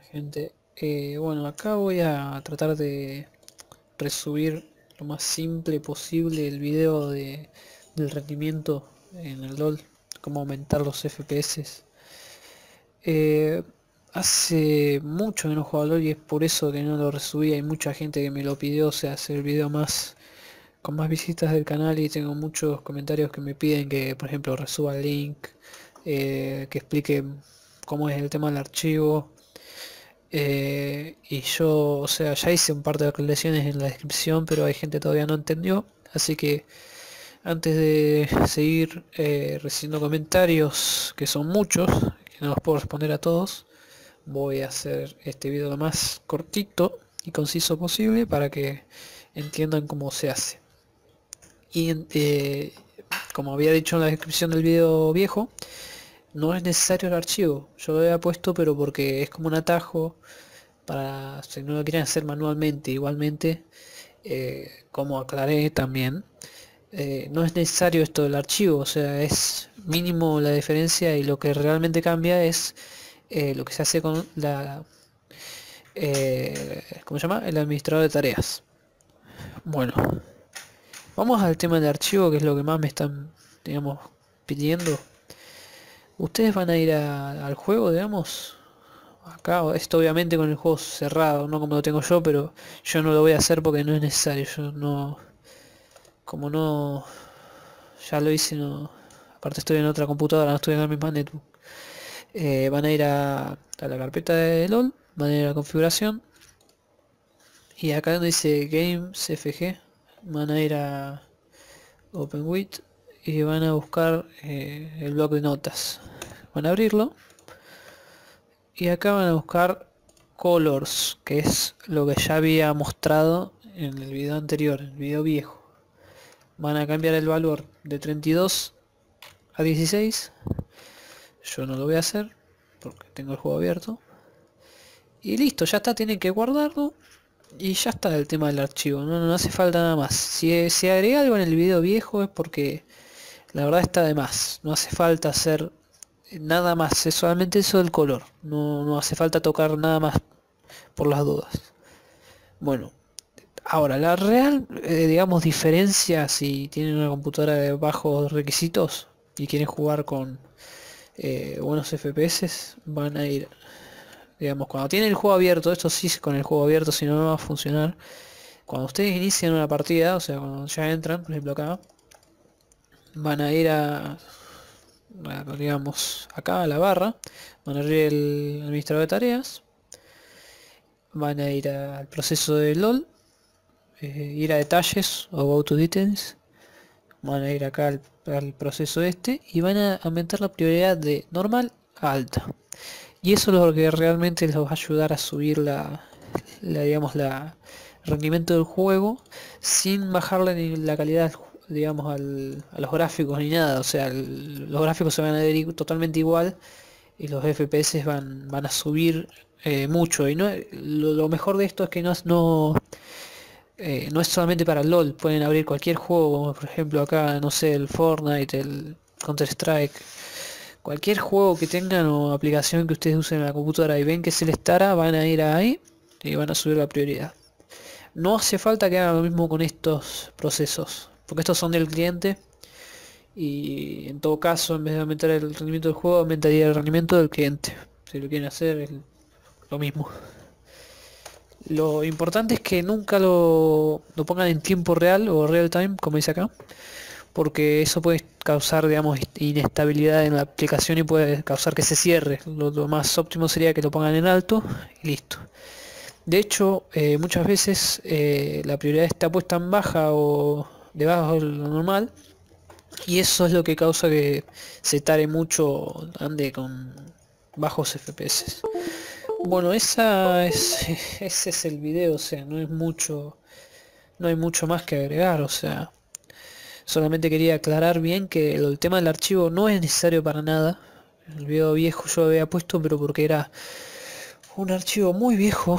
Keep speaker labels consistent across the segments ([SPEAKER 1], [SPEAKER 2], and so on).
[SPEAKER 1] gente, eh, bueno acá voy a tratar de resubir lo más simple posible el vídeo de, del rendimiento en el LOL, cómo aumentar los FPS. Eh, hace mucho que no juego LOL y es por eso que no lo resubí, hay mucha gente que me lo pidió, se hace el video más con más visitas del canal y tengo muchos comentarios que me piden que por ejemplo resuba el link, eh, que explique cómo es el tema del archivo eh, y yo, o sea, ya hice un par de aclaraciones en la descripción, pero hay gente todavía no entendió. Así que antes de seguir eh, recibiendo comentarios, que son muchos, que no los puedo responder a todos, voy a hacer este video lo más cortito y conciso posible para que entiendan cómo se hace. Y eh, como había dicho en la descripción del video viejo, no es necesario el archivo. Yo lo había puesto pero porque es como un atajo para si no lo quieren hacer manualmente. Igualmente, eh, como aclaré también, eh, no es necesario esto del archivo. O sea, es mínimo la diferencia y lo que realmente cambia es eh, lo que se hace con la... ¿Cómo se llama? El administrador de tareas. Bueno, vamos al tema del archivo que es lo que más me están, digamos, pidiendo. Ustedes van a ir al juego, digamos. Acá, esto obviamente con el juego cerrado, no como lo tengo yo, pero yo no lo voy a hacer porque no es necesario. Yo no... Como no... Ya lo hice, Aparte estoy en otra computadora, no estoy en la misma netbook. Eh, van a ir a, la carpeta de LOL, van a ir a configuración. Y acá donde dice Games FG, van a ir a OpenWit y van a buscar eh, el blog de notas a abrirlo y acá van a buscar colors que es lo que ya había mostrado en el video anterior el video viejo van a cambiar el valor de 32 a 16 yo no lo voy a hacer porque tengo el juego abierto y listo ya está tienen que guardarlo y ya está el tema del archivo no, no hace falta nada más si se agrega algo en el video viejo es porque la verdad está de más no hace falta hacer nada más, es solamente eso del color, no, no hace falta tocar nada más por las dudas. Bueno, Ahora, la real, eh, digamos, diferencia si tienen una computadora de bajos requisitos y quieren jugar con eh, buenos FPS, van a ir, digamos, cuando tienen el juego abierto, esto sí con el juego abierto, si no, no va a funcionar. Cuando ustedes inician una partida, o sea, cuando ya entran, por ejemplo acá, van a ir a digamos acá a la barra, van a abrir el administrador de tareas, van a ir al proceso de LOL, eh, ir a detalles o go to details, van a ir acá al, proceso este y van a aumentar la prioridad de normal a alta. Y eso es lo que realmente les va a ayudar a subir la, digamos la rendimiento del juego sin bajarle la calidad del juego digamos, a los gráficos ni nada. O sea, los gráficos se van a ver totalmente igual y los FPS van, van a subir eh, mucho. Y no lo, mejor de esto es que no, no, eh, no es solamente para el LOL. Pueden abrir cualquier juego, por ejemplo acá, no sé, el Fortnite, el Counter-Strike. Cualquier juego que tengan o aplicación que ustedes usen en la computadora y ven que se les estará van a ir ahí y van a subir la prioridad no hace falta que hagan lo mismo con estos procesos porque estos son del cliente y en todo caso en vez de aumentar el rendimiento del juego aumentaría el rendimiento del cliente si lo quieren hacer lo mismo lo importante es que nunca lo, pongan en tiempo real o real time como dice acá porque eso puede causar digamos inestabilidad en la aplicación y puede causar que se cierre lo, más óptimo sería que lo pongan en alto y listo de hecho eh, muchas veces eh, la prioridad está puesta en baja o debajo de lo normal y eso es lo que causa que se tare mucho, ande con bajos FPS. Bueno, esa es, ese es el video, o sea, no es mucho, no hay mucho más que agregar, o sea, solamente quería aclarar bien que el tema del archivo no es necesario para nada. El video viejo yo había puesto, pero porque era un archivo muy viejo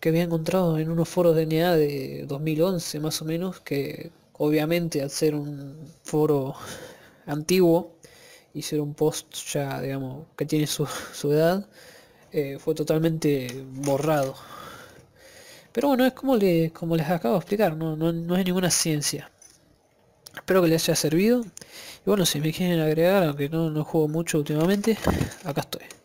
[SPEAKER 1] que había encontrado en unos foros de NA de 2011 más o menos, que Obviamente al ser un foro antiguo y ser un post ya, digamos, que tiene su, edad, eh, fue totalmente borrado. Pero bueno, es como, le, como les acabo de explicar, no, es ninguna ciencia. Espero que les haya servido. Y bueno, si me quieren agregar, aunque no juego mucho últimamente, acá estoy.